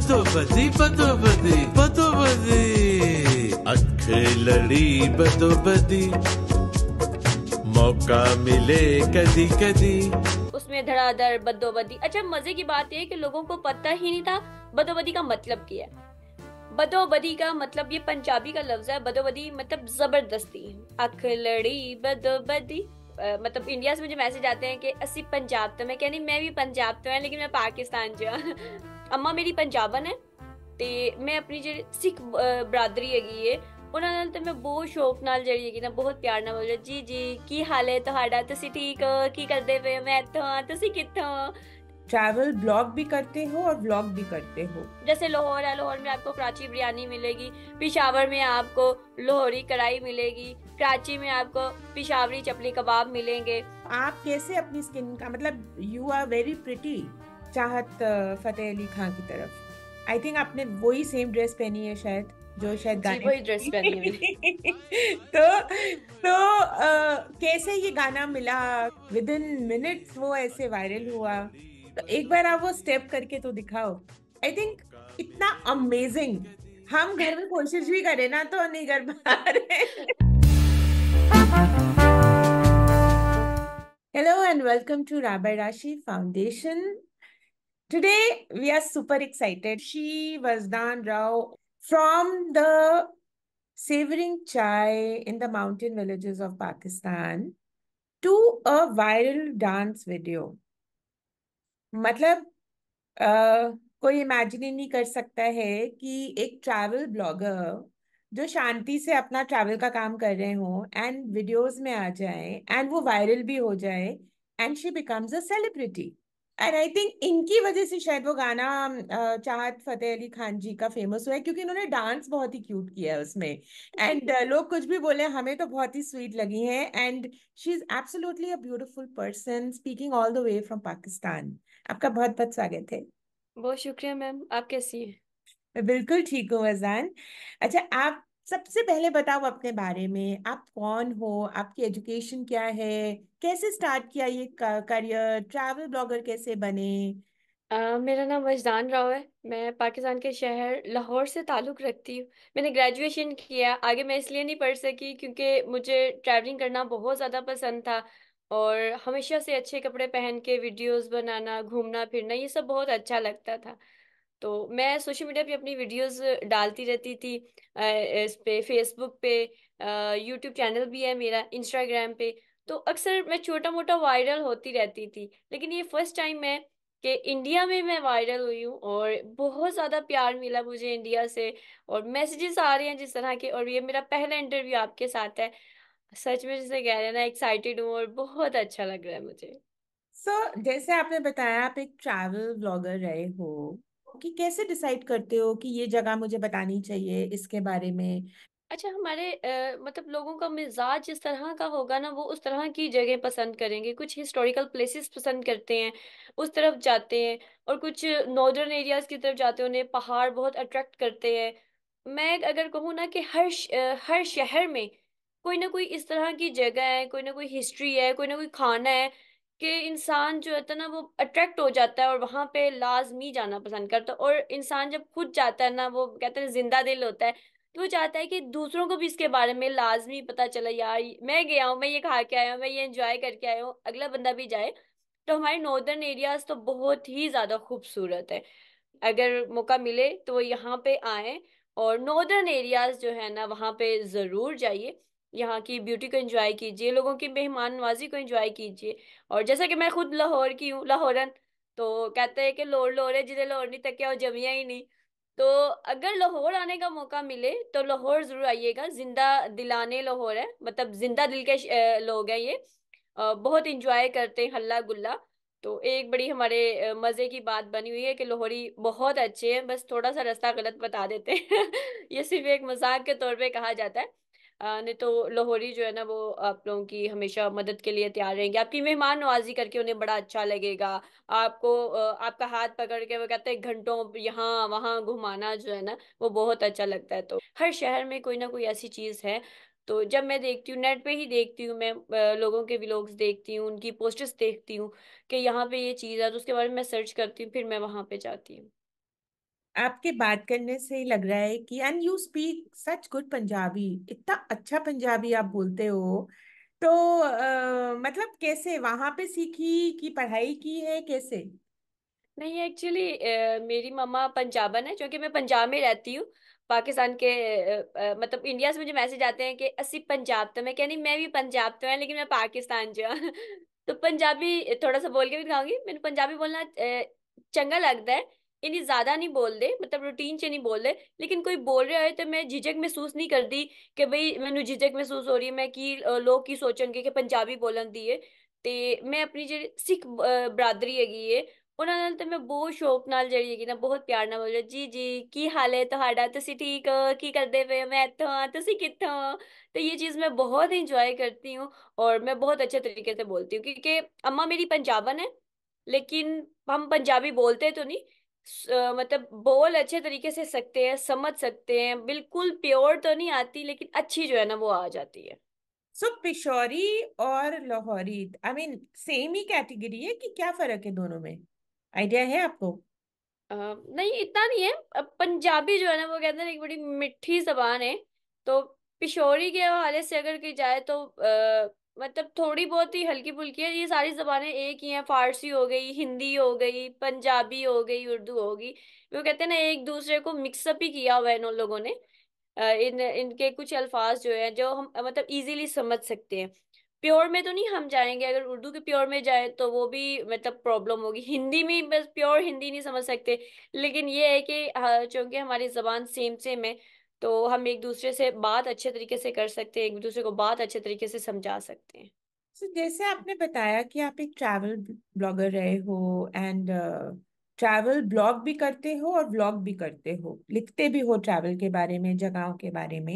पतो बदी पतो बदी पतो बदी अखे लड़ी बतो बदी मौका मिले कदी कदी उसमें धड़ाधड़ बदोबदी अच्छा मजे की बात है कि लोगों को पता ही नहीं था बदोबदी का मतलब क्या है बदोबदी का मतलब ये पंजाबी का लफ्ज है बदोबदी मतलब जबरदस्ती अख लड़ी बदोबदी मतलब इंडिया से मुझे मैसेज आते हैं कि असी पंजाब तो मैं कहनी मैं भी पंजाब तो है लेकिन मैं पाकिस्तान जो अम्मा मेरी पंजाबन है तो मैं अपनी जी सिख बरादरी ਹੈਗੀ ਏ ਉਹਨਾਂ ਨਾਲ ਤੇ ਮੈਂ ਬਹੁਤ ਸ਼ੌਕ ਨਾਲ ਜਿਹੜੀ ਹੈਗੀ ਨਾ ਬਹੁਤ ਪਿਆਰ ਨਾਲ जी ਜੀ ਜੀ ਕੀ ਹਾਲ ਹੈ तो ठीक हो की करते पे हो मैं ਇੱਥੋਂ हाँ तुम ਕਿੱਥੋਂ ट्रैवल ब्लॉग भी करते हो और ब्लॉग भी करते हो जैसे लाहौर है लाहौर में आपको कराची बिरयानी मिलेगी पिशावर में आपको लोहरी कढ़ाई मिलेगी कराची में आपको पिशावरी चपली कबाब मिलेंगे आप कैसे अपनी स्किन का मतलब यू आर वेरी प्रिटी चाहत फतेह अली खान की तरफ आई थिंक आपने वही सेम ड्रेस पहनी है शायद जो हाँ, शायद गाने वही ड्रेस पहनी है तो तो आ, कैसे ये गाना मिला विद इन मिनट्स वो ऐसे वायरल हुआ तो एक बार आप वो स्टेप करके तो दिखाओ आई थिंक इतना अमेजिंग हम घर में कोशिश भी करें ना तो नहीं कर पा रहे Hello and welcome to Rabbi Rashi Foundation. Today, we are super excited. She was Dan Rao from the savoring chai in the mountain villages of Pakistan to a viral dance video. मतलब uh, कोई imagine ही नहीं कर सकता है कि एक travel blogger जो शांति से अपना ट्रैवल का काम कर रहे हो एंड वीडियोस में आ जाए एंड वो वायरल भी हो जाए and she becomes a celebrity and I think इनकी वजह से शायद वो गाना चाहत फतेह अली खान जी का फेमस हुआ है क्योंकि इन्होंने डांस बहुत ही क्यूट किया है उसमें एंड लोग कुछ भी बोले हमें तो बहुत ही स्वीट लगी है and she is absolutely a beautiful person speaking all the way from Pakistan आपका बहुत बहुत स्वागत है बहुत शुक्रिया मैम आप कैसी हैं मैं बिल्कुल ठीक हूँ अजान अच्छा आप सबसे पहले बताओ अपने बारे में आप कौन हो आपकी एजुकेशन क्या है कैसे स्टार्ट किया ये करियर ट्रैवल ब्लॉगर कैसे बने Uh, मेरा नाम वजदान राव है मैं पाकिस्तान के शहर लाहौर से ताल्लुक़ रखती हूँ मैंने ग्रेजुएशन किया आगे मैं इसलिए नहीं पढ़ सकी क्योंकि मुझे ट्रैवलिंग करना बहुत ज़्यादा पसंद था और हमेशा से अच्छे कपड़े पहन के वीडियोस बनाना घूमना फिरना ये सब बहुत अच्छा लगता था तो मैं सोशल मीडिया पे अपनी वीडियोस डालती रहती थी इस पे फेसबुक पे यूट्यूब चैनल भी है मेरा इंस्टाग्राम पे तो अक्सर मैं छोटा मोटा वायरल होती रहती थी लेकिन ये फर्स्ट टाइम है कि इंडिया में मैं वायरल हुई हूँ और बहुत ज़्यादा प्यार मिला मुझे इंडिया से और मैसेजेस आ रहे हैं जिस तरह के और ये मेरा पहला इंटरव्यू आपके साथ है सच में जैसे कह रहे हैं ना एक्साइटेड हूँ और बहुत अच्छा लग रहा है मुझे सो so, जैसे आपने बताया आप एक ट्रैवल ब्लॉगर रहे हो कि कैसे डिसाइड करते हो कि ये जगह मुझे बतानी चाहिए इसके बारे में अच्छा हमारे आ, मतलब लोगों का मिजाज जिस तरह का होगा ना वो उस तरह की जगह पसंद करेंगे कुछ हिस्टोरिकल प्लेसेस पसंद करते हैं उस तरफ जाते हैं और कुछ नॉर्दर्न एरियाज की तरफ जाते हैं उन्हें पहाड़ बहुत अट्रैक्ट करते हैं मैं अगर कहूँ ना कि हर श- हर शहर में कोई ना कोई इस तरह की जगह है कोई ना कोई हिस्ट्री है कोई ना कोई खाना है कि इंसान जो होता है ना वो अट्रैक्ट हो जाता है और वहां पे लाजमी जाना पसंद करता है और इंसान जब खुद जाता है ना वो कहते हैं जिंदा दिल होता है तो वो चाहता है कि दूसरों को भी इसके बारे में लाजमी पता चला यार मैं गया हूँ मैं ये खा के आया हूँ मैं ये इंजॉय करके आया हूँ अगला बंदा भी जाए तो हमारे नॉर्दर्न एरियाज तो बहुत ही ज्यादा खूबसूरत है अगर मौका मिले तो वो यहाँ पे आए और नॉर्दर्न एरियाज जो है ना वहाँ पे जरूर जाइए यहाँ की ब्यूटी को एंजॉय कीजिए लोगों की मेहमान नवाजी को एंजॉय कीजिए और जैसा कि मैं खुद लाहौर की हूँ लाहौरन तो कहते हैं कि लोर लोर है जिन्हें लाहौर नहीं तकिया और जमिया ही नहीं तो अगर लाहौर आने का मौका मिले तो लाहौर जरूर आइएगा जिंदा दिलाने लाहौर है मतलब जिंदा दिल के लोग हैं ये बहुत इंजॉय करते हैं हल्ला गुल्ला तो एक बड़ी हमारे मज़े की बात बनी हुई है कि लाहौरी बहुत अच्छे हैं बस थोड़ा सा रास्ता गलत बता देते हैं ये सिर्फ एक मजाक के तौर पे कहा जाता है नहीं तो लाहौरी जो है ना वो आप लोगों की हमेशा मदद के लिए तैयार रहेंगे आपकी मेहमान नवाजी करके उन्हें बड़ा अच्छा लगेगा आपको आपका हाथ पकड़ के वो कहते हैं घंटों यहाँ वहाँ घुमाना जो है ना वो बहुत अच्छा लगता है तो हर शहर में कोई ना कोई ऐसी चीज़ है तो जब मैं देखती हूँ नेट पे ही देखती हूँ मैं लोगों के व्लॉग्स देखती हूँ उनकी पोस्टर्स देखती हूँ कि यहाँ पे ये चीज़ है तो उसके बारे में मैं सर्च करती हूँ फिर मैं वहाँ पे जाती हूँ आपके बात करने से ही लग रहा है कि and you speak such good Punjabi इतना अच्छा पंजाबी आप बोलते हो तो अ, मतलब कैसे वहां पे सीखी कि पढ़ाई की है कैसे नहीं एक्चुअली मेरी मम्मा पंजाबन है क्योंकि मैं पंजाब में रहती हूँ पाकिस्तान के uh, मतलब इंडिया से मुझे मैसेज आते हैं कि असी पंजाब तो मैं कहनी मैं भी पंजाब तो है लेकिन मैं पाकिस्तान जो तो पंजाबी थोड़ा सा बोल के भी दिखाऊंगी मैंने पंजाबी बोलना uh, चंगा लगता है इन्हें ज्यादा नहीं बोल दे मतलब रूटीन च नहीं बोल दे लेकिन कोई बोल रहा है तो मैं झिझक महसूस नहीं करती कि भाई मैं झिझक महसूस हो रही है मैं कि लोग की सोचणगे कि पंजाबी बोलन दी है अपनी जी सिख बरादरी हैगी है ਹੈਗੀ ਏ ਉਹਨਾਂ ਨਾਲ बहुत ਮੈਂ ਬਹੁਤ ਸ਼ੌਕ ਨਾਲ ਜਿਹੜੀ ਹੈਗੀ ਨਾ ਬਹੁਤ ਪਿਆਰ ਨਾਲ जी ਜੀ ਜੀ ਕੀ ਹਾਲ ਹੈ ਤੁਹਾਡਾ ठीक हो की करते पे मैं इतों हाँ तुम ਤੁਸੀਂ ਕਿੱਥੋਂ तो ये चीज़ मैं बहुत इंजॉय करती हूँ और मैं बहुत अच्छे तरीके से बोलती हूँ क्योंकि अम्मा मेरी पंजाबन है लेकिन हम पंजाबी बोलते तो नहीं मतलब बोल अच्छे तरीके से सकते हैं समझ सकते हैं बिल्कुल प्योर तो नहीं आती लेकिन अच्छी जो है ना वो आ जाती है सो so, पिशोरी और लाहौरी आई मीन सेम ही कैटेगरी है कि क्या फर्क है दोनों में आइडिया है आपको अ, नहीं इतना नहीं है पंजाबी जो है ना वो कहते हैं एक बड़ी मिठी जबान है तो पिशोरी के हवाले से अगर की जाए तो मतलब थोड़ी बहुत ही हल्की फुल्की है ये सारी जबानें एक ही हैं फारसी हो गई हिंदी हो गई पंजाबी हो गई उर्दू हो गई वो कहते हैं ना एक दूसरे को मिक्सअप ही किया हुआ है इन लोगों ने इन इनके कुछ अल्फाज जो है जो हम मतलब इजीली समझ सकते हैं प्योर में तो नहीं हम जाएंगे अगर उर्दू के प्योर में जाए तो वो भी मतलब प्रॉब्लम होगी हिंदी में बस प्योर हिंदी नहीं समझ सकते लेकिन ये है कि हाँ, चूंकि हमारी जबान सेम सेम है तो हम एक दूसरे से बात अच्छे तरीके से कर सकते हैं एक दूसरे को बात अच्छे तरीके से समझा सकते हैं So, जैसे आपने बताया कि आप एक ट्रैवल ब्लॉगर रहे हो एंड ट्रैवल ब्लॉग भी करते हो और ब्लॉग भी करते हो लिखते भी हो ट्रैवल के बारे में जगहों के बारे में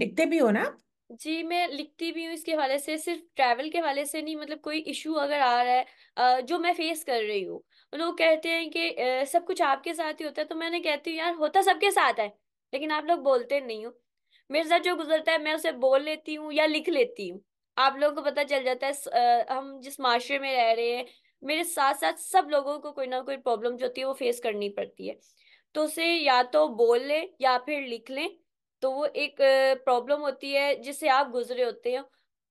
लिखते भी हो ना जी मैं लिखती भी हूँ इसके हवाले से सिर्फ ट्रैवल के हवाले से नहीं मतलब कोई इशू अगर आ रहा है जो मैं फेस कर रही हूँ लोग कहते हैं कि सब कुछ आपके साथ ही होता है तो मैंने कहती हूँ यार होता सबके साथ है लेकिन आप लोग बोलते नहीं हो मेरे साथ जो गुजरता है मैं उसे बोल लेती हूँ या लिख लेती हूँ आप लोगों को पता चल जाता है हम जिस माशरे में रह रहे हैं मेरे साथ साथ सब लोगों को कोई ना कोई प्रॉब्लम जो होती है वो फेस करनी पड़ती है तो उसे या तो बोल लें या फिर लिख लें तो वो एक प्रॉब्लम होती है जिससे आप गुजरे होते हो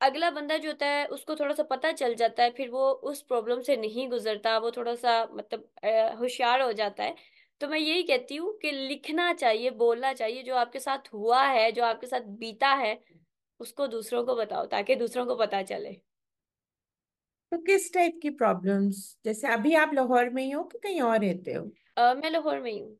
अगला बंदा जो होता है उसको थोड़ा सा पता चल जाता है फिर वो उस प्रॉब्लम से नहीं गुजरता वो थोड़ा सा मतलब होशियार हो जाता है तो मैं यही कहती हूँ कि लिखना चाहिए बोलना चाहिए जो आपके साथ हुआ है जो आपके साथ बीता है उसको दूसरों को बताओ ताकि दूसरों को पता चले तो किस टाइप की प्रॉब्लम्स जैसे अभी आप लाहौर में ही हो कि कहीं और रहते हो uh, मैं लाहौर में ही हूँ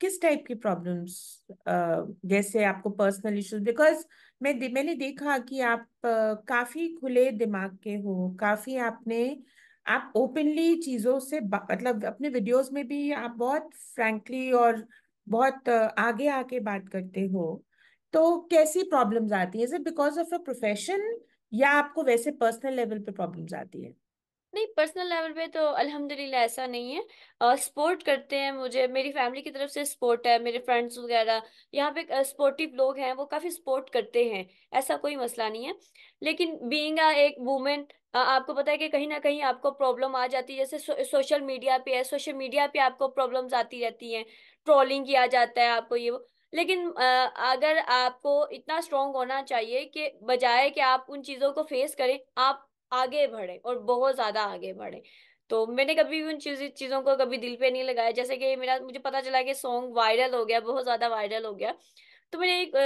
किस टाइप की प्रॉब्लम्स uh, जैसे आपको पर्सनल इश्यूज बिकॉज मैं मैंने देखा कि आप uh, काफी खुले दिमाग के हो काफी आपने uh, आप ओपनली चीज़ों से मतलब अपने वीडियोस में भी आप बहुत फ्रैंकली और बहुत आगे आके बात करते हो तो कैसी प्रॉब्लम्स आती है is it because of a profession या आपको वैसे पर्सनल लेवल पे प्रॉब्लम्स आती है नहीं पर्सनल लेवल पे तो अल्हम्दुलिल्लाह ऐसा नहीं है सपोर्ट करते हैं मुझे मेरी फैमिली की तरफ से सपोर्ट है मेरे फ्रेंड्स वगैरह यहाँ पे सपोर्टिव लोग हैं वो काफ़ी सपोर्ट करते हैं ऐसा कोई मसला नहीं है लेकिन बीइंग अ एक वूमेन आपको पता है कि कहीं ना कहीं आपको प्रॉब्लम आ जाती है जैसे सो, सोशल मीडिया पे है सोशल मीडिया पे आपको प्रॉब्लम्स आती रहती हैं ट्रोलिंग किया जाता है आपको ये वो लेकिन अगर आपको इतना स्ट्रॉन्ग होना चाहिए कि बजाय कि आप उन चीज़ों को फेस करें आप आगे बढ़े और बहुत ज्यादा आगे बढ़े तो मैंने कभी भी उन चीज चीजों को कभी दिल पे नहीं लगाया जैसे कि मेरा मुझे पता चला कि सॉन्ग वायरल हो गया बहुत ज्यादा वायरल हो गया तो मैंने एक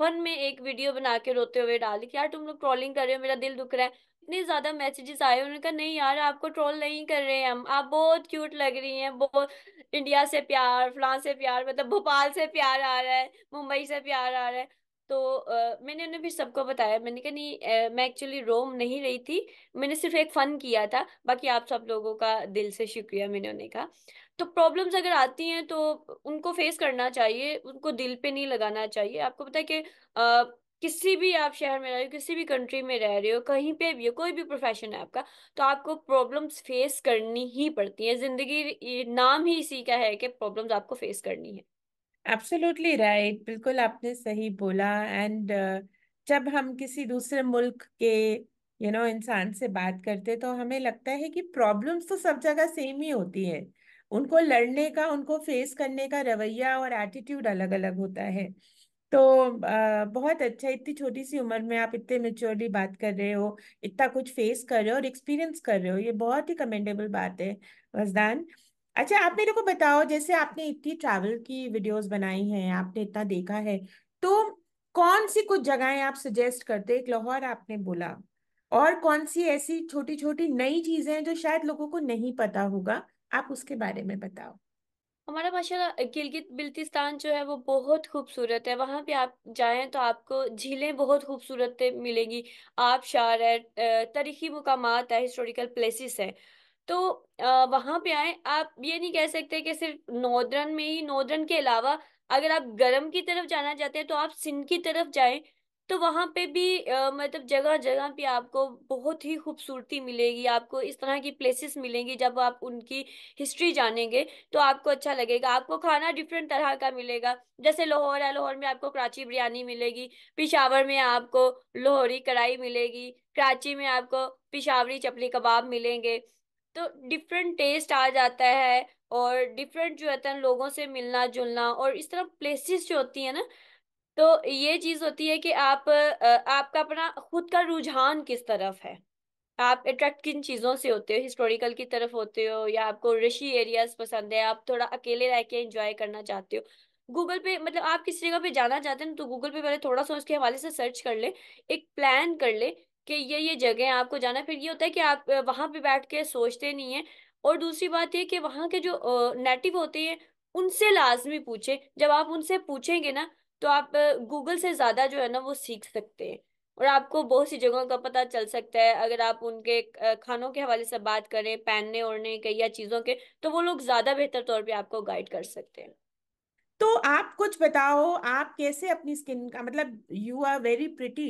फन में एक वीडियो बना के रोते हुए डाली कि यार तुम लोग ट्रोलिंग कर रहे हो मेरा दिल दुख रहा है इतने ज्यादा मैसेजेस आए उन्होंने कहा नहीं यार आपको ट्रोल नहीं कर रहे हैं हम आप बहुत क्यूट लग रही हैं बहुत इंडिया से प्यार फ्रांस से प्यार मतलब भोपाल से प्यार आ रहा है मुंबई से प्यार आ रहा है तो मैंने उन्हें फिर सबको बताया मैंने कहा नहीं मैं एक्चुअली रोम नहीं रही थी मैंने सिर्फ एक फ़न किया था बाकी आप सब लोगों का दिल से शुक्रिया मैंने उन्हें कहा तो प्रॉब्लम्स अगर आती हैं तो उनको फेस करना चाहिए उनको दिल पे नहीं लगाना चाहिए आपको पता है कि आ, किसी भी आप शहर में रह रहे हो किसी भी कंट्री में रह रहे हो कहीं पे भी हो कोई भी प्रोफेशन है आपका तो आपको प्रॉब्लम्स फेस करनी ही पड़ती है ज़िंदगी नाम ही इसी का है कि प्रॉब्लम्स आपको फेस करनी है एब्सोल्युटली राइट right. बिल्कुल आपने सही बोला एंड uh, जब हम किसी दूसरे मुल्क के यू नो इंसान से बात करते तो हमें लगता है कि प्रॉब्लम्स तो सब जगह सेम ही होती है उनको लड़ने का उनको फेस करने का रवैया और एटीट्यूड अलग अलग होता है तो बहुत अच्छा इतनी छोटी सी उम्र में आप इतने मेच्योरली बात कर रहे हो इतना कुछ फेस कर रहे हो और एक्सपीरियंस कर रहे हो ये बहुत ही कमेंडेबल बात है वजदान अच्छा आप मेरे को बताओ जैसे आपने इतनी ट्रैवल की वीडियोस बनाई हैं आपने इतना देखा है तो कौन सी कुछ जगहें आप सजेस्ट करते एक लाहौर आपने बोला और कौन सी ऐसी छोटी छोटी नई चीजें हैं जो शायद लोगों को नहीं पता होगा आप उसके बारे में बताओ हमारा माशाल्लाह गिलगित बिल्तिस्तान जो है वो बहुत खूबसूरत है वहाँ पे आप जाएं तो आपको झीलें बहुत खूबसूरत मिलेगी आबशार है तारीखी मुकाम है हिस्टोरिकल प्लेसेस है तो वहां पे आए आप ये नहीं कह सकते कि सिर्फ नॉर्दर्न में ही नॉर्दर्न के अलावा अगर आप गर्म की तरफ जाना चाहते हैं तो आप सिंध की तरफ जाएं तो वहां पे भी आ, मतलब जगह जगह पे आपको बहुत ही खूबसूरती मिलेगी आपको इस तरह की प्लेसेस मिलेंगी जब आप उनकी हिस्ट्री जानेंगे तो आपको अच्छा लगेगा आपको खाना डिफरेंट तरह का मिलेगा जैसे लाहौर है लाहौर में आपको कराची बिरयानी मिलेगी पिशावर में आपको लाहौरी कढ़ाई मिलेगी कराची में आपको पिशावरी चपली कबाब मिलेंगे तो डिफरेंट टेस्ट आ जाता है और डिफरेंट जो होता है लोगों से मिलना जुलना और इस तरह प्लेसेस जो होती है ना तो ये चीज़ होती है कि आप आपका अपना खुद का रुझान किस तरफ है आप अट्रैक्ट किन चीज़ों से होते हो हिस्टोरिकल की तरफ होते हो या आपको रशी एरियाज पसंद है आप थोड़ा अकेले रह के इंजॉय करना चाहते हो गूगल पे मतलब आप किसी जगह पे जाना चाहते हैं तो गूगल पे पहले थोड़ा सा उसके हवाले से सर्च कर ले एक प्लान कर ले कि ये ये जगह है आपको जाना फिर ये होता है कि आप वहां पे बैठ के सोचते नहीं है और दूसरी बात ये कि वहाँ के जो नेटिव होते हैं उनसे लाजमी पूछे जब आप उनसे पूछेंगे ना तो आप गूगल से ज़्यादा जो है ना वो सीख सकते हैं और आपको बहुत सी जगहों का पता चल सकता है अगर आप उनके खानों के हवाले से बात करें पहनने ओढ़ने के या चीज़ों के तो वो लोग ज़्यादा बेहतर तौर पे आपको गाइड कर सकते हैं तो आप कुछ बताओ आप कैसे अपनी स्किन का मतलब यू आर वेरी प्रिटी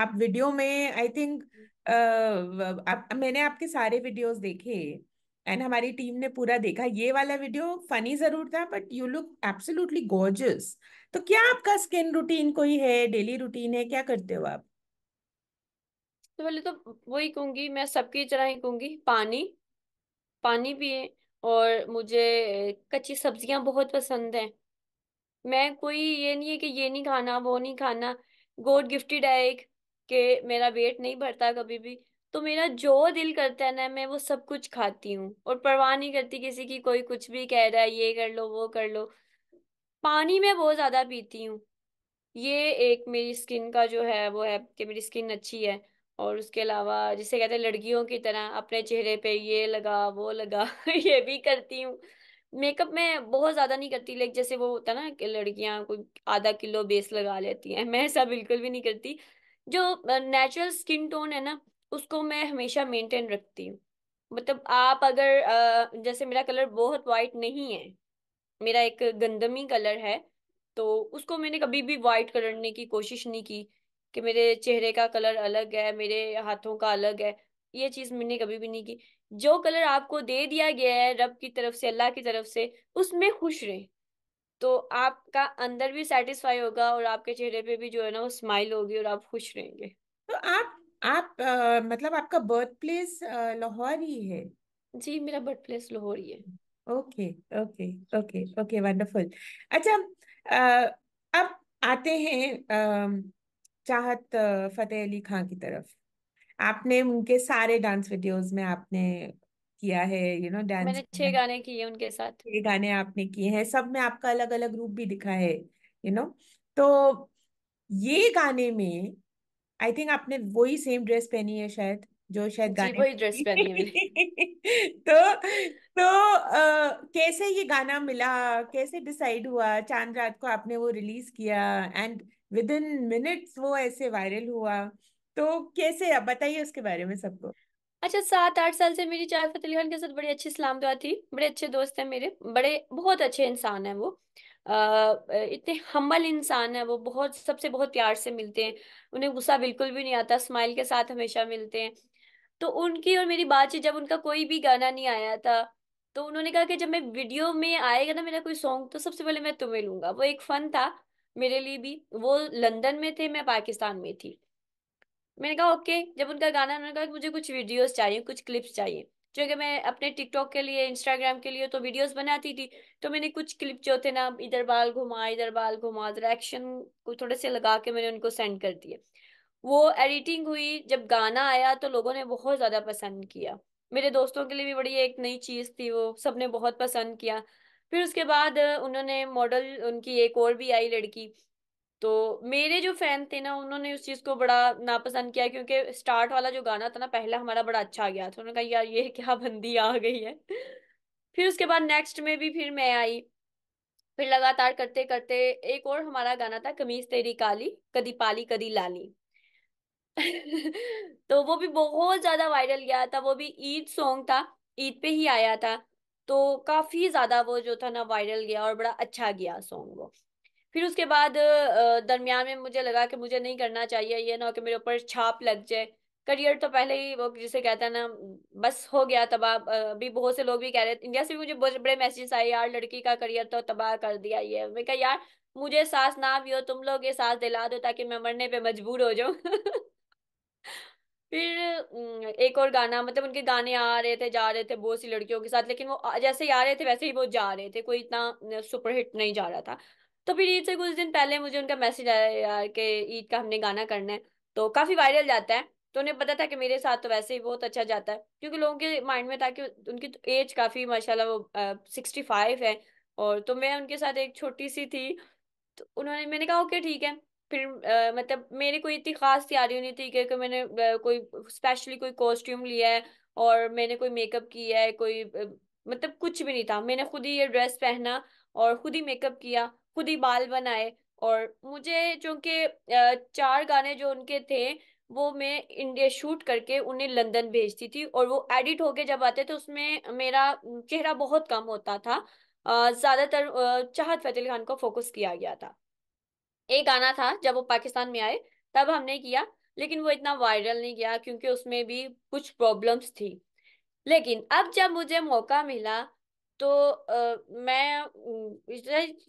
आप वीडियो में आई थिंक uh, आप, मैंने आपके सारे वीडियोस देखे एंड हमारी टीम ने पूरा देखा ये वाला वीडियो फनी जरूर था but you look absolutely gorgeous तो क्या आपका स्किन रूटीन कोई है डेली रूटीन है क्या करते हो आप तो पहले तो वही कहूंगी मैं सबकी तरह ही कहूंगी पानी पानी पिए और मुझे कच्ची सब्जियां बहुत पसंद हैं मैं कोई ये नहीं है कि ये नहीं खाना वो नहीं खाना गोड गिफ्टेड है एक कि मेरा वेट नहीं बढ़ता कभी भी तो मेरा जो दिल करता है ना मैं वो सब कुछ खाती हूँ और परवाह नहीं करती किसी की कोई कुछ भी कह रहा है ये कर लो वो कर लो पानी मैं बहुत ज्यादा पीती हूँ ये एक मेरी स्किन का जो है वो है कि मेरी स्किन अच्छी है और उसके अलावा जिसे कहते हैं लड़कियों की तरह अपने चेहरे पे ये लगा वो लगा ये भी करती हूँ मेकअप मैं बहुत ज्यादा नहीं करती लाइक जैसे वो होता है ना कि लड़कियां कोई आधा किलो बेस लगा लेती हैं मैं ऐसा बिल्कुल भी नहीं करती जो नेचुरल स्किन टोन है ना उसको मैं हमेशा मेंटेन रखती हूँ मतलब आप अगर जैसे मेरा कलर बहुत वाइट नहीं है मेरा एक गंदमी कलर है तो उसको मैंने कभी भी वाइट करने की कोशिश नहीं की कि मेरे चेहरे का कलर अलग है मेरे हाथों का अलग है ये चीज मैंने कभी भी नहीं की जो कलर आपको दे दिया गया है रब की तरफ से अल्लाह की तरफ से उसमें खुश रहें तो आपका अंदर भी सेटिस्फाई होगा और आपके चेहरे पे भी जो है ना वो स्माइल होगी और आप खुश रहेंगे तो आप आप आ, मतलब आपका बर्थ प्लेस लाहौर ही है जी मेरा बर्थ प्लेस लाहौर ही है okay okay okay okay wonderful अच्छा अब आते हैं आ, चाहत फतेह अली खान की तरफ आपने उनके सारे डांस वीडियोस में आपने किया है यू नो डांस मैंने छह गाने किए उनके साथ छह गाने आपने किए हैं सब में आपका अलग अलग रूप भी दिखा है यू नो तो ये गाने में आई थिंक आपने वही सेम ड्रेस पहनी है शायद जो शायद जी गाने वही ड्रेस पहनी है मैंने तो तो आ, कैसे ये गाना मिला कैसे डिसाइड हुआ चांद रात को आपने वो रिलीज किया एंड विद इन मिनट्स वो ऐसे वायरल हुआ तो कैसे आप बताइए उसके बारे में सबको अच्छा सात आठ साल से मेरी चाय फतेह खान के साथ बड़ी अच्छी सलाम दुआ थी बड़े अच्छे दोस्त हैं मेरे बड़े बहुत अच्छे इंसान हैं वो अः इतने हम्बल इंसान है वो बहुत सबसे बहुत प्यार से मिलते हैं उन्हें गुस्सा बिल्कुल भी नहीं आता स्माइल के साथ हमेशा मिलते हैं तो उनकी और मेरी बातचीत जब उनका कोई भी गाना नहीं आया था तो उन्होंने कहा कि जब मैं वीडियो में आएगा ना मेरा कोई सॉन्ग तो सबसे पहले मैं तुम्हें लूंगा वो एक फन था मेरे लिए भी वो लंदन में थे मैं पाकिस्तान में थी मैंने कहा ओके जब उनका गाना उन्होंने कहा मुझे कुछ वीडियोस चाहिए कुछ क्लिप्स चाहिए जो कि मैं अपने टिकटॉक के लिए इंस्टाग्राम के लिए तो वीडियोस बनाती थी तो मैंने कुछ क्लिप जो थे ना इधर बाल घुमा इधर बाल घुमा इधर एक्शन को थोड़े से लगा के मैंने उनको सेंड कर दिए वो एडिटिंग हुई जब गाना आया तो लोगों ने बहुत ज़्यादा पसंद किया मेरे दोस्तों के लिए भी बड़ी एक नई चीज़ थी वो सबने बहुत पसंद किया फिर उसके बाद उन्होंने मॉडल उनकी एक और भी आई लड़की तो मेरे जो फैन थे ना उन्होंने उस चीज को बड़ा नापसंद किया क्योंकि स्टार्ट वाला जो गाना था ना पहला हमारा बड़ा अच्छा गया था उन्होंने कहा यार ये क्या बंदी आ गई है फिर उसके बाद नेक्स्ट में भी फिर मैं आई फिर लगातार करते करते एक और हमारा गाना था कमीज तेरी काली कदी पाली कदी लाली तो वो भी बहुत ज्यादा वायरल गया था वो भी ईद सॉन्ग था ईद पे ही आया था तो काफी ज्यादा वो जो था ना वायरल गया और बड़ा अच्छा गया सॉन्ग वो फिर उसके बाद दरमियान में मुझे लगा कि मुझे नहीं करना चाहिए ये ना कि मेरे ऊपर छाप लग जाए करियर तो पहले ही वो जिसे कहता है ना बस हो गया तबाह अभी बहुत से लोग भी कह रहे थे इंडिया से भी मुझे बहुत बड़े मैसेज आए यार लड़की का करियर तो तबाह कर दिया ये मैं कहा यार मुझे सांस ना भी हो तुम लोग ये सास दिला दो ताकि मैं मरने पे मजबूर हो जाऊं फिर एक और गाना मतलब उनके गाने आ रहे थे जा रहे थे बहुत सी लड़कियों के साथ लेकिन वो जैसे ही आ रहे थे वैसे ही वो जा रहे थे कोई इतना सुपरहिट नहीं जा रहा था तो फिर ईद से कुछ दिन पहले मुझे उनका मैसेज आया यार कि ईद का हमने गाना करना है तो काफी वायरल जाता है तो उन्हें पता था कि मेरे साथ तो वैसे ही बहुत अच्छा जाता है क्योंकि लोगों के माइंड में था कि उनकी तो एज काफी माशाल्लाह वो सिक्सटी फाइव है और तो मैं उनके साथ एक छोटी सी थी तो उन्होंने मैंने कहा ओके ठीक है फिर आ, मतलब मेरी कोई इतनी खास तैयारी नहीं थी क्योंकि मैंने आ, कोई स्पेशली कोई कॉस्ट्यूम लिया है और मैंने कोई मेकअप किया है कोई मतलब कुछ भी नहीं था मैंने खुद ही ये ड्रेस पहना और खुद ही मेकअप किया खुद ही बाल बनाए और मुझे चूंकि चार गाने जो उनके थे वो मैं इंडिया शूट करके उन्हें लंदन भेजती थी और वो एडिट होके जब आते थे उसमें मेरा चेहरा बहुत कम होता था ज़्यादातर चाहत फतेह खान को फोकस किया गया था एक गाना था जब वो पाकिस्तान में आए तब हमने किया लेकिन वो इतना वायरल नहीं गया क्योंकि उसमें भी कुछ प्रॉब्लम्स थी लेकिन अब जब मुझे मौका मिला तो आ, मैं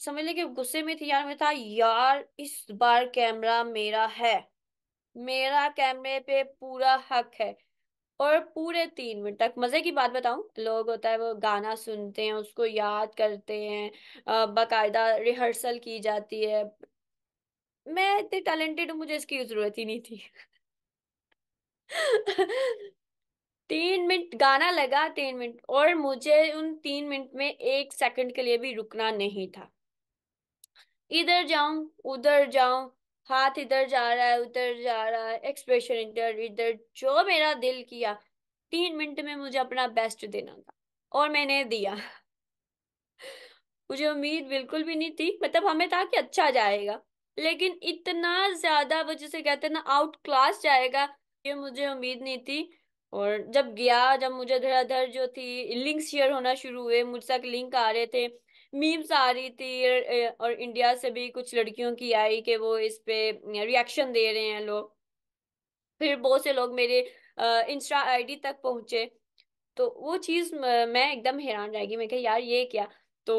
समझ ले कि गुस्से में थी यार मैं था यार इस बार कैमरा मेरा है मेरा कैमरे पे पूरा हक है और पूरे तीन मिनट तक मजे की बात बताऊं लोग होता है वो गाना सुनते हैं उसको याद करते हैं बाकायदा रिहर्सल की जाती है मैं इतनी टैलेंटेड हूँ मुझे इसकी जरूरत ही नहीं थी तीन मिनट गाना लगा तीन मिनट और मुझे उन तीन मिनट में एक सेकंड के लिए भी रुकना नहीं था इधर जाऊं उधर जाऊं हाथ इधर जा रहा है उधर जा रहा है एक्सप्रेशन इधर इधर जो मेरा दिल किया तीन मिनट में मुझे अपना बेस्ट देना था और मैंने दिया मुझे उम्मीद बिल्कुल भी नहीं थी मतलब हमें था कि अच्छा जाएगा लेकिन इतना ज्यादा वो जिसे कहते हैं ना आउट क्लास जाएगा ये मुझे उम्मीद नहीं थी और जब गया जब मुझे धड़ाधड़ जो थी लिंक शेयर होना शुरू हुए मुझ तक लिंक आ रहे थे मीम्स आ रही थी और इंडिया से भी कुछ लड़कियों की आई कि वो इस पे रिएक्शन दे रहे हैं लोग फिर बहुत से लोग मेरे इंस्टा आईडी तक पहुंचे तो वो चीज़ मैं एकदम हैरान रह गई मैं कह यार ये क्या तो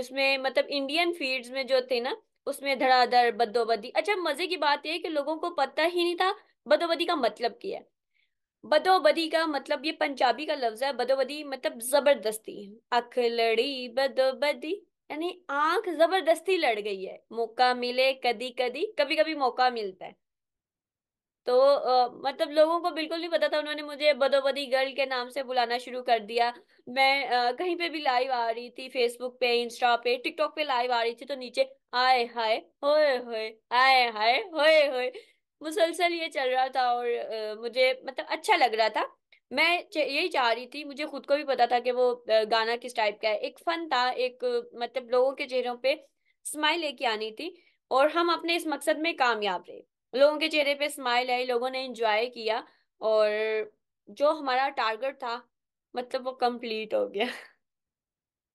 इसमें मतलब इंडियन फील्ड्स में जो थे ना उसमें धड़ाधड़ बदोबदी अच्छा मजे की बात यह है कि लोगों को पता ही नहीं था बदोबदी का मतलब क्या है बदोबदी का मतलब ये पंजाबी का लफ्ज है बदोबदी मतलब जबरदस्ती अख लड़ी बदोबदी यानी आंख जबरदस्ती लड़ गई है मौका मिले कदी कदी कभी कभी मौका मिलता है तो आ, मतलब लोगों को बिल्कुल नहीं पता था उन्होंने मुझे बदोबदी गर्ल के नाम से बुलाना शुरू कर दिया मैं आ, कहीं पे भी लाइव आ रही थी फेसबुक पे इंस्टा पे टिकटॉक पे लाइव आ रही थी तो नीचे आए हाय होए होए आए हाय होए होए मुसलसल ये चल रहा था और आ, मुझे मतलब अच्छा लग रहा था मैं यही चाह रही थी मुझे खुद को भी पता था कि वो गाना किस टाइप का है एक फन था एक मतलब लोगों के चेहरों पे स्माइल लेके आनी थी और हम अपने इस मकसद में कामयाब रहे लोगों के चेहरे पे स्माइल आई लोगों ने एंजॉय किया और जो हमारा टारगेट था मतलब वो कंप्लीट हो गया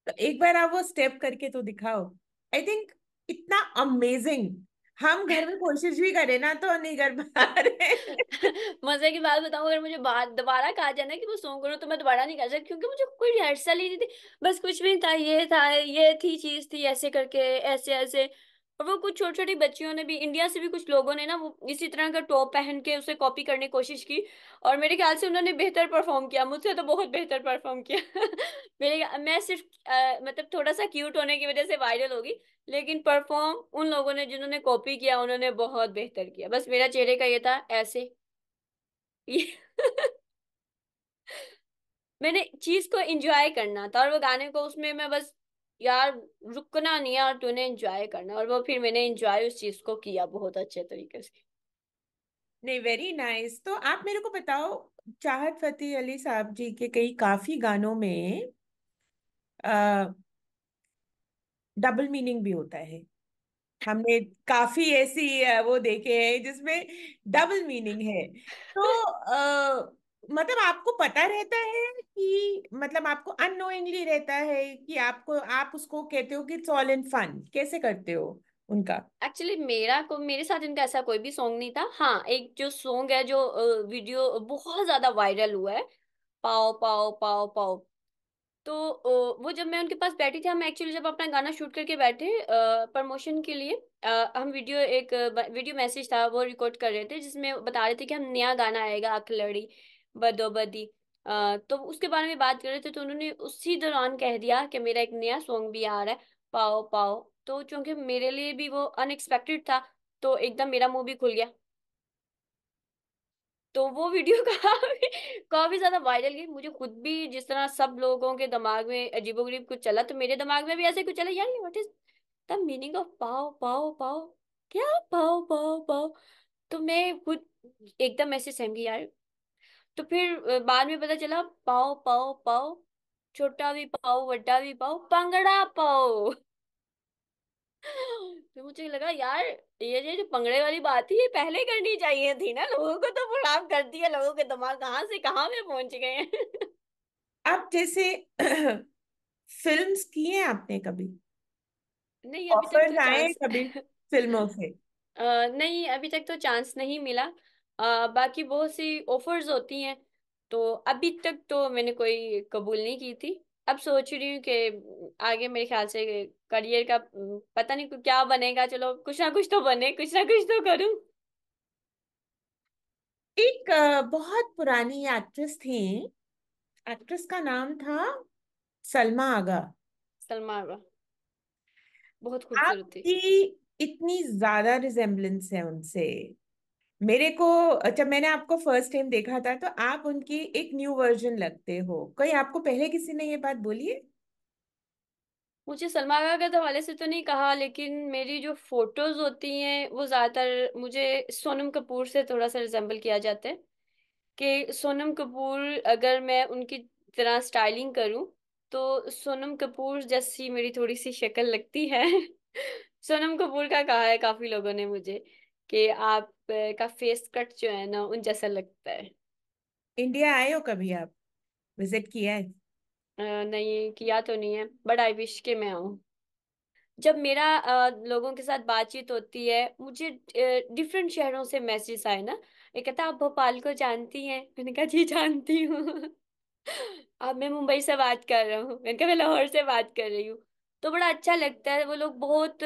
तो एक बार आप वो स्टेप करके तो दिखाओ आई थिंक इतना अमेजिंग हम घर में कोशिश भी करें ना तो नहीं कर पा रहे मजे की बात बताऊं अगर मुझे बात दोबारा कहा जाना कि वो सॉन्ग करो तो मैं दोबारा नहीं कर सकती क्योंकि मुझे कोई रिहर्सल ही नहीं थी बस कुछ भी था ये था ये थी चीज थी ऐसे करके ऐसे ऐसे और वो कुछ छोटी छोटी बच्चियों ने भी इंडिया से भी कुछ लोगों ने ना वो इसी तरह का टॉप पहन के उसे कॉपी करने की कोशिश की और मेरे ख्याल से उन्होंने बेहतर परफॉर्म किया मुझसे तो बहुत बेहतर परफॉर्म किया मेरे मैं सिर्फ आ, मतलब थोड़ा सा क्यूट होने की वजह से वायरल होगी लेकिन परफॉर्म उन लोगों ने जिन्होंने कॉपी किया उन्होंने बहुत बेहतर किया बस मेरा चेहरे का ये था ऐसे मैंने चीज को एंजॉय करना था और वो गाने को उसमें मैं बस यार रुकना नहीं यार तूने एंजॉय करना और वो फिर मैंने एंजॉय उस चीज को किया बहुत अच्छे तरीके से नहीं वेरी नाइस nice. तो आप मेरे को बताओ चाहत फतेह अली साहब जी के कई काफी गानों में डबल मीनिंग भी होता है हमने काफी ऐसी वो देखे हैं जिसमें डबल मीनिंग है तो आ, मतलब आपको पता रहता है कि मतलब आपको अनोइंगली रहता है कि आपको आप उसको कहते हो कि इट्स ऑल इन फन कैसे करते हो उनका एक्चुअली मेरा को मेरे साथ इनका ऐसा कोई भी सॉन्ग नहीं था हाँ एक जो सॉन्ग है जो वीडियो बहुत ज्यादा वायरल हुआ है पाओ पाओ पाओ पाओ तो वो जब मैं उनके पास बैठी थी हम एक्चुअली जब अपना गाना शूट करके बैठे प्रमोशन के लिए हम वीडियो एक वीडियो मैसेज था वो रिकॉर्ड कर रहे थे जिसमें बता रहे थे कि हम नया गाना आएगा अखलड़ी बदोबदी तो उसके बारे में बात कर रहे थे तो उन्होंने उसी दौरान कह दिया कि मेरा एक नया सॉन्ग भी आ रहा है पाओ पाओ तो चूंकि मेरे लिए भी वो अनएक्सपेक्टेड था तो एकदम मेरा मुंह भी खुल गया तो वो वीडियो काफी काफी ज्यादा वायरल गई मुझे खुद भी जिस तरह सब लोगों के दिमाग में अजीबोगरीब कुछ चला तो मेरे दिमाग में भी ऐसे कुछ चला यार what is the meaning of पाओ पाओ पाओ क्या पाओ पाओ पाओ तो मैं खुद एकदम ऐसे सहम गई यार तो फिर बाद में पता चला पाओ पाओ पाओ छोटा भी पाओ बड़ा भी पाओ पंगड़ा पाओ तो मुझे लगा यार ये जो पंगड़े वाली बात थी ये पहले करनी चाहिए थी ना लोगों को तो खराब कर दिया लोगों के दिमाग कहाँ से कहाँ में पहुंच गए आप जैसे फिल्म्स की हैं आपने कभी नहीं अभी तक तो आए चांस कभी फिल्मों से नहीं अभी तक तो चांस नहीं मिला आ, बाकी बहुत सी ऑफर्स होती हैं तो अभी तक तो मैंने कोई कबूल नहीं की थी अब सोच रही हूँ कि आगे मेरे ख्याल से करियर का पता नहीं क्या बनेगा चलो कुछ ना कुछ तो बने कुछ ना कुछ तो करूँ एक बहुत पुरानी एक्ट्रेस थी एक्ट्रेस का नाम था सलमा आगा सलमा आगा बहुत खूबसूरत थी आपकी इतनी ज्यादा रिजेम्बलेंस है उनसे मेरे को जब मैंने आपको फर्स्ट टाइम देखा था तो आप उनकी एक न्यू वर्जन लगते हो कहीं आपको पहले किसी ने ये बात बोली है मुझे सलमा का तो हवाले से तो नहीं कहा लेकिन मेरी जो फोटोज होती हैं वो ज़्यादातर मुझे सोनम कपूर से थोड़ा सा रिजेंबल किया जाता है कि सोनम कपूर अगर मैं उनकी तरह स्टाइलिंग करूं तो सोनम कपूर जैसी मेरी थोड़ी सी शक्ल लगती है सोनम कपूर का कहा है काफ़ी लोगों ने मुझे कि आप का फेस कट जो है ना उन जैसा लगता है इंडिया आए हो कभी आप विजिट किया है नहीं किया तो नहीं है बट आई विश के मैं आऊँ जब मेरा लोगों के साथ बातचीत होती है मुझे डिफरेंट शहरों से मैसेज आए ना ये कहता आप भोपाल को जानती हैं मैंने कहा जी जानती हूँ अब मैं मुंबई से बात कर रहा हूँ मैंने कहा मैं लाहौर से बात कर रही हूँ तो बड़ा अच्छा लगता है वो लोग बहुत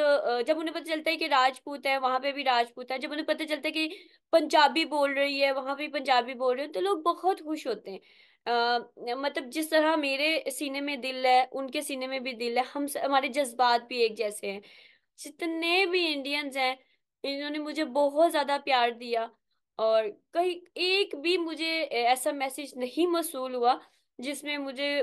जब उन्हें पता चलता है कि राजपूत है वहाँ पे भी राजपूत है जब उन्हें पता चलता है कि पंजाबी बोल रही है वहाँ पे पंजाबी बोल रहे हैं तो लोग बहुत खुश होते हैं Uh, मतलब जिस तरह मेरे सीने में दिल है उनके सीने में भी दिल है हम हमारे जज्बात भी एक जैसे हैं जितने भी इंडियंस हैं इन्होंने मुझे बहुत ज़्यादा प्यार दिया और कहीं एक भी मुझे ऐसा मैसेज नहीं मसूल हुआ जिसमें मुझे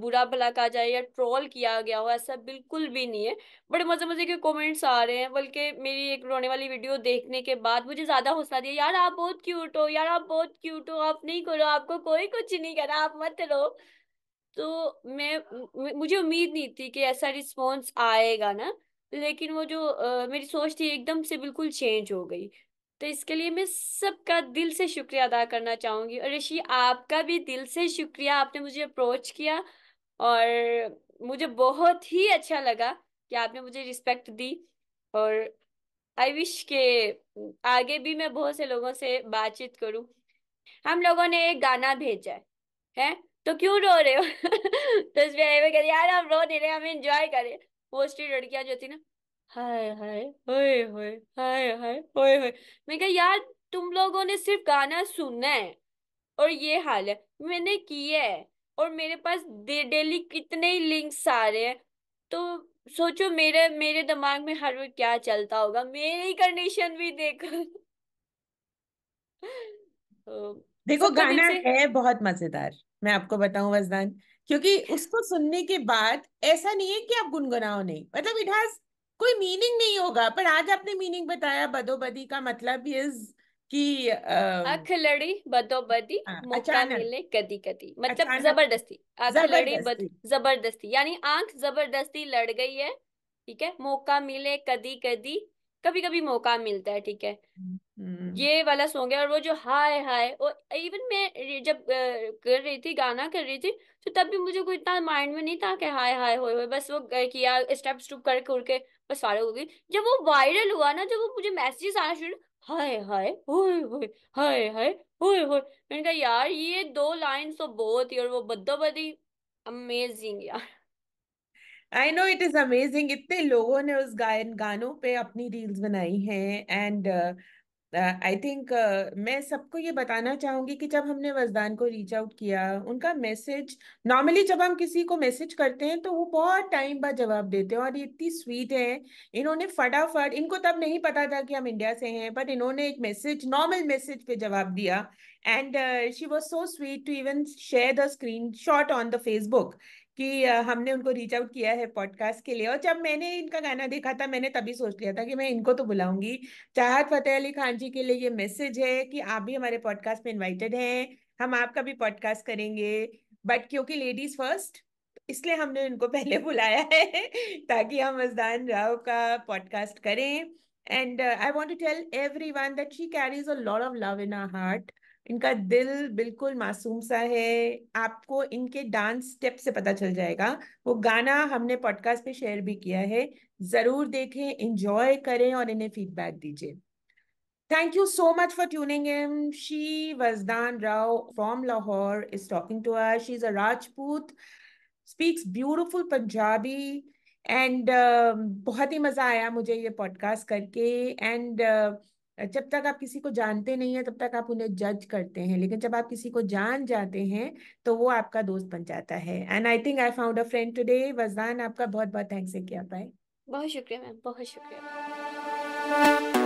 बुरा भला कहा जाए या ट्रोल किया गया हो ऐसा बिल्कुल भी नहीं है बड़े मज़े मज़े के कमेंट्स आ रहे हैं बल्कि मेरी एक रोने वाली वीडियो देखने के बाद मुझे ज़्यादा हौसला दिया यार आप बहुत क्यूट हो यार आप बहुत क्यूट हो आप नहीं करो आपको कोई कुछ नहीं रहा आप मत रो तो मैं मुझे उम्मीद नहीं थी कि ऐसा रिस्पॉन्स आएगा ना लेकिन वो जो आ, मेरी सोच थी एकदम से बिल्कुल चेंज हो गई तो इसके लिए मैं सबका दिल से शुक्रिया अदा करना चाहूंगी और ऋषि आपका भी दिल से शुक्रिया आपने मुझे अप्रोच किया और मुझे बहुत ही अच्छा लगा कि आपने मुझे रिस्पेक्ट दी और आई विश के आगे भी मैं बहुत से लोगों से बातचीत करूं हम लोगों ने एक गाना भेजा है है? तो क्यों रो रहे हो तो इसमें यार हम रो नहीं रहे हम एंजॉय करें मोस्टली लड़कियां जो थी ना हाय हाय होए होए हाय हाय होए होए मैं कहा यार तुम लोगों ने सिर्फ गाना सुना है और ये हाल है मैंने किया है और मेरे पास दे डेली कितने ही लिंक्स आ रहे हैं तो सोचो मेरे मेरे दिमाग में हर वक्त क्या चलता होगा मेरी कंडीशन भी देखो तो देखो सबको दिल गाना से है बहुत मजेदार मैं आपको बताऊं वजदान क्योंकि उसको सुनने के बाद ऐसा नहीं है कि आप गुनगुनाओ नहीं मतलब इट हैज कोई मीनिंग नहीं होगा पर आज आपने मीनिंग बताया बदोबदी का मतलब इज कि बदोबदी हाँ, मौका मिले कदी कदी मतलब जबरदस्ती अखलड़ी जबरदस्ती यानी आंख जबरदस्ती लड़ गई है ठीक है मौका मिले कदी कदी कभी कभी मौका मिलता है ठीक है हम्म। ये वाला सॉन्ग है और वो जो हाय हाय और इवन मैं जब कर रही थी गाना कर रही थी तो तब भी मुझे कोई इतना माइंड में नहीं था कि हाय हाय हो बस वो किया स्टेप स्टूप कर करके बस वायरल हो गई जब वो वायरल हुआ ना जब वो मुझे मैसेजेस आना शुरू हाय हाय होए होए हाय हाय होए होए मैंने कहा यार ये दो लाइन तो बहुत ही और वो बद्दो अमेजिंग यार I know it is amazing इतने लोगों ने उस गायन गानों पे अपनी रील्स बनाई हैं and uh, I think uh, मैं सबको ये बताना चाहूंगी कि जब हमने वजदान को रीच आउट किया उनका मैसेज नॉर्मली जब हम किसी को मैसेज करते हैं तो वो बहुत टाइम बाद जवाब देते हैं और ये इतनी स्वीट है इन्होंने फटाफट इनको तब नहीं पता था कि हम इंडिया से हैं बट इन्होंने एक मैसेज नॉर्मल मैसेज पे जवाब दिया and she was so sweet to even share the screenshot on the Facebook कि हमने उनको रीच आउट किया है पॉडकास्ट के लिए और जब मैंने इनका गाना देखा था मैंने तभी सोच लिया था कि मैं इनको तो बुलाऊंगी चाहत फतेह अली खान जी के लिए ये मैसेज है कि आप भी हमारे पॉडकास्ट में इन्वाइटेड हैं हम आपका भी पॉडकास्ट करेंगे बट क्योंकि लेडीज फर्स्ट इसलिए हमने इनको पहले बुलाया है ताकि हम मजदान राव का पॉडकास्ट करें and I want to tell everyone that she carries a load of love in our heart इनका दिल बिल्कुल मासूम सा है आपको इनके डांस स्टेप से पता चल जाएगा वो गाना हमने पॉडकास्ट पे शेयर भी किया है जरूर देखें इंजॉय करें और इन्हें फीडबैक दीजिए thank you so much for tuning in she Wajdan Rao from Lahore is talking to uh she is a Rajput speaks beautiful Punjabi and बहुत ही मज़ा आया मुझे ये पॉडकास्ट करके एंड जब तक आप किसी को जानते नहीं है तब तक आप उन्हें जज करते हैं लेकिन जब आप किसी को जान जाते हैं तो वो आपका दोस्त बन जाता है and I think I found a friend today Wajdan आपका बहुत बहुत थैंक्स है क्या पाए बहुत शुक्रिया मैम बहुत शुक्रिया